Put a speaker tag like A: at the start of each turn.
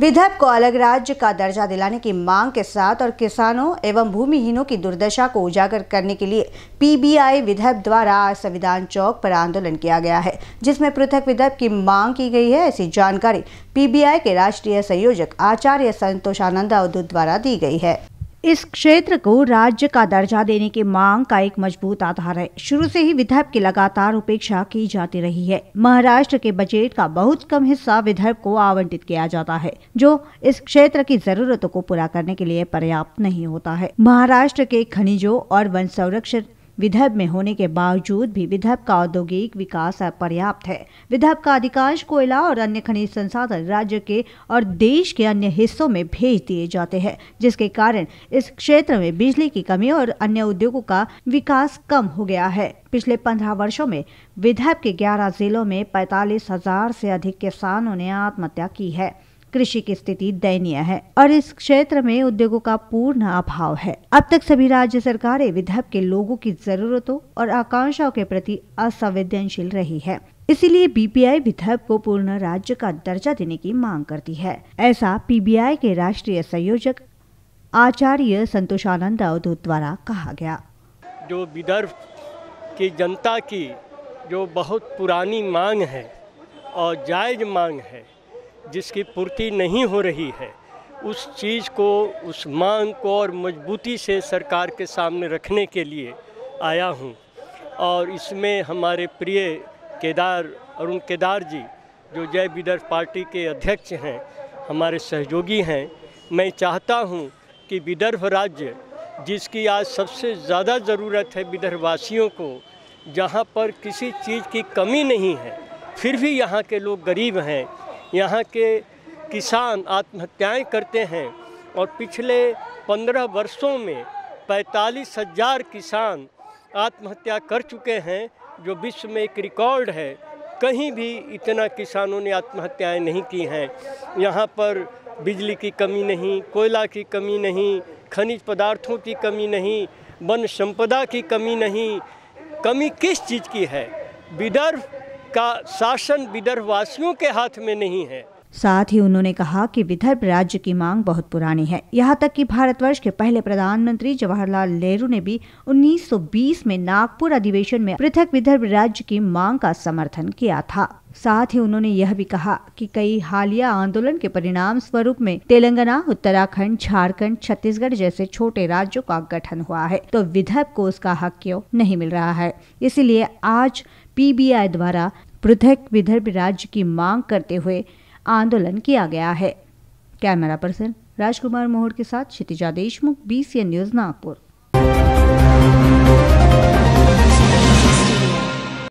A: विधेयक को अलग राज्य का दर्जा दिलाने की मांग के साथ और किसानों एवं भूमिहीनों की दुर्दशा को उजागर करने के लिए पीबीआई विधेयक द्वारा आज संविधान चौक पर आंदोलन किया गया है जिसमें पृथक विधेयक की मांग की गई है ऐसी जानकारी पीबीआई के राष्ट्रीय संयोजक आचार्य संतोषानंदा अवधूत द्वारा दी गई है इस क्षेत्र को राज्य का दर्जा देने की मांग का एक मजबूत आधार है शुरू से ही विदर्भ की लगातार उपेक्षा की जाती रही है महाराष्ट्र के बजट का बहुत कम हिस्सा विदर्भ को आवंटित किया जाता है जो इस क्षेत्र की जरूरतों को पूरा करने के लिए पर्याप्त नहीं होता है महाराष्ट्र के खनिजों और वन संरक्षण विदर्भ में होने के बावजूद भी विदर्भ का औद्योगिक विकास अपर्याप्त है विदर्भ का अधिकांश कोयला और अन्य खनिज संसाधन राज्य के और देश के अन्य हिस्सों में भेज दिए जाते हैं जिसके कारण इस क्षेत्र में बिजली की कमी और अन्य उद्योगों का विकास कम हो गया है पिछले पंद्रह वर्षों में विदर्भ के ग्यारह जिलों में पैतालीस हजार से अधिक किसानों ने आत्महत्या की है कृषि की स्थिति दयनीय है और इस क्षेत्र में उद्योगों का पूर्ण अभाव है अब तक सभी राज्य सरकारें विदर्भ के लोगों की जरूरतों और आकांक्षाओं के प्रति असंवेदनशील रही है इसीलिए बीपीआई विदर्भ को पूर्ण राज्य का दर्जा देने की मांग करती है ऐसा पीबीआई के राष्ट्रीय संयोजक आचार्य संतोषानंद अवधूत द्वारा कहा गया
B: जो विदर्भ की जनता की जो बहुत पुरानी मांग है और जायज मांग है जिसकी पूर्ति नहीं हो रही है उस चीज़ को उस मांग को और मजबूती से सरकार के सामने रखने के लिए आया हूँ और इसमें हमारे प्रिय केदार अरुण केदार जी जो जय विदर्भ पार्टी के अध्यक्ष हैं हमारे सहयोगी हैं मैं चाहता हूँ कि विदर्भ राज्य जिसकी आज सबसे ज़्यादा ज़रूरत है विदर्भवासियों को जहाँ पर किसी चीज़ की कमी नहीं है फिर भी यहाँ के लोग गरीब हैं यहाँ के किसान आत्महत्याएं करते हैं और पिछले पंद्रह वर्षों में पैंतालीस हजार किसान आत्महत्या कर चुके हैं जो विश्व में एक रिकॉर्ड है कहीं भी इतना किसानों ने आत्महत्याएं नहीं की हैं यहाँ पर बिजली की कमी नहीं कोयला की कमी नहीं खनिज पदार्थों की कमी नहीं वन संपदा की कमी नहीं कमी किस चीज़ की है विदर्भ का शासन विदर्भ वासियों के हाथ में नहीं है
A: साथ ही उन्होंने कहा कि विदर्भ राज्य की मांग बहुत पुरानी है यहाँ तक कि भारतवर्ष के पहले प्रधानमंत्री जवाहरलाल नेहरू ने भी 1920 में नागपुर अधिवेशन में पृथक विदर्भ राज्य की मांग का समर्थन किया था साथ ही उन्होंने यह भी कहा कि कई हालिया आंदोलन के परिणाम स्वरूप में तेलंगाना उत्तराखंड झारखंड, छत्तीसगढ़ जैसे छोटे राज्यों का गठन हुआ है तो विदर्भ को उसका हक क्यों नहीं मिल रहा है इसीलिए आज पीबीआई द्वारा पृथक विदर्भ राज्य की मांग करते हुए आंदोलन किया गया है कैमरा पर्सन राजकुमार मोहर के साथ क्षितिजा देशमुख बी न्यूज़ नागपुर